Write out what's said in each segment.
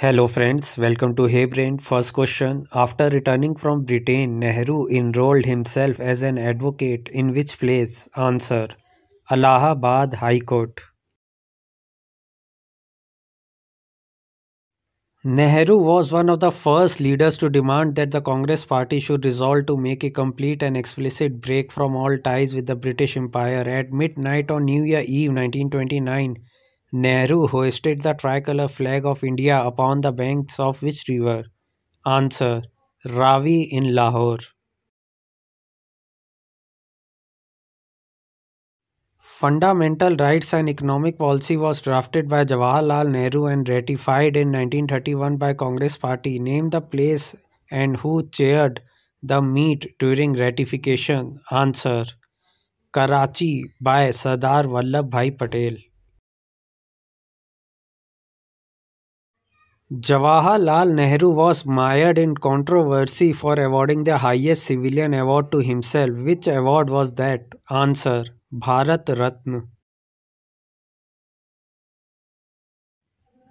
Hello friends, welcome to Hey Brain. First question. After returning from Britain, Nehru enrolled himself as an advocate in which place? Answer. Allahabad High Court. Nehru was one of the first leaders to demand that the Congress party should resolve to make a complete and explicit break from all ties with the British Empire. At midnight on New Year Eve 1929, Nehru hoisted the tricolor flag of India upon the banks of which river? Answer Ravi in Lahore. Fundamental Rights and Economic Policy was drafted by Jawaharlal Nehru and ratified in 1931 by Congress Party. Name the place and who chaired the meet during ratification. Answer Karachi by Sardar Vallabhbhai Patel. Jawaharlal Nehru was mired in controversy for awarding the highest civilian award to himself. Which award was that? Answer Bharat Ratna.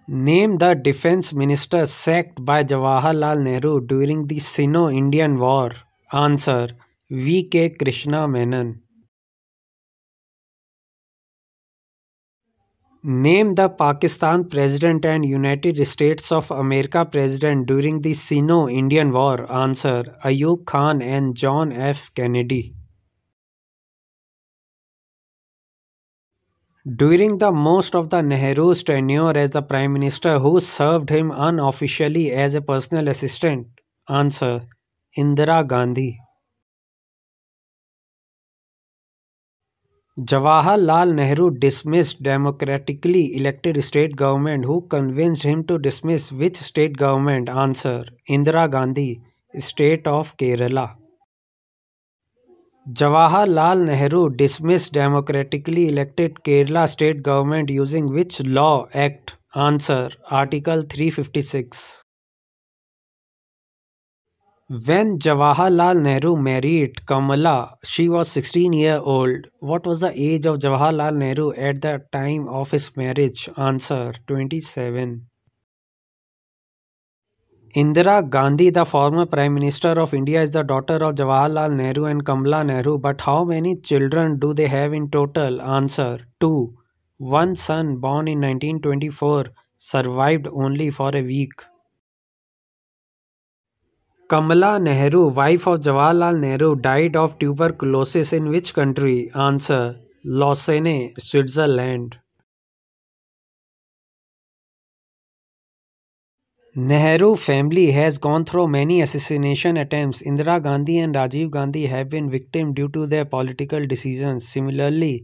Name the defense minister sacked by Jawaharlal Nehru during the Sino Indian War. Answer V. K. Krishna Menon. Name the Pakistan President and United States of America President during the Sino Indian War. Answer Ayub Khan and John F. Kennedy. During the most of the Nehru's tenure as the Prime Minister, who served him unofficially as a personal assistant? Answer Indira Gandhi. Jawaharlal Nehru dismiss democratically elected state government who convinced him to dismiss which state government answer Indira Gandhi state of Kerala Jawaharlal Nehru dismiss democratically elected Kerala state government using which law act answer article three fifty six When Jawaharlal Nehru married Kamala, she was 16 years old. What was the age of Jawaharlal Nehru at the time of his marriage? Answer 27. Indira Gandhi, the former Prime Minister of India, is the daughter of Jawaharlal Nehru and Kamala Nehru. But how many children do they have in total? Answer 2. One son born in 1924 survived only for a week. Kamala Nehru wife of Jawaharlal Nehru died of tuberculosis in which country answer Lausanne Switzerland Nehru family has gone through many assassination attempt Indira Gandhi and Rajiv Gandhi have been victim due to their political decision similarly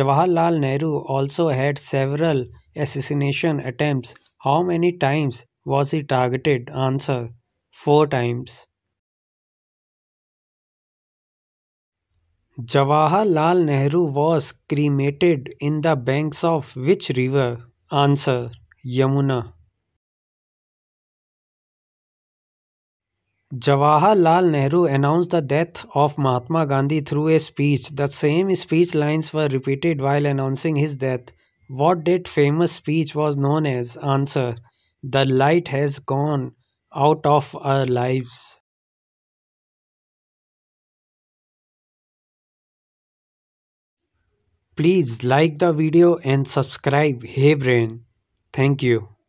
Jawaharlal Nehru also had several assassination attempt how many times was he targeted answer four times. Jawaharlal Nehru was cremated in the banks of which river? Answer Yamuna. Jawaharlal Nehru announced the death of Mahatma Gandhi through a speech. The same speech lines were repeated while announcing his death. What did famous speech was known as? Answer The light has gone out of our lives. Please like the video and subscribe. Hey Brain. Thank you.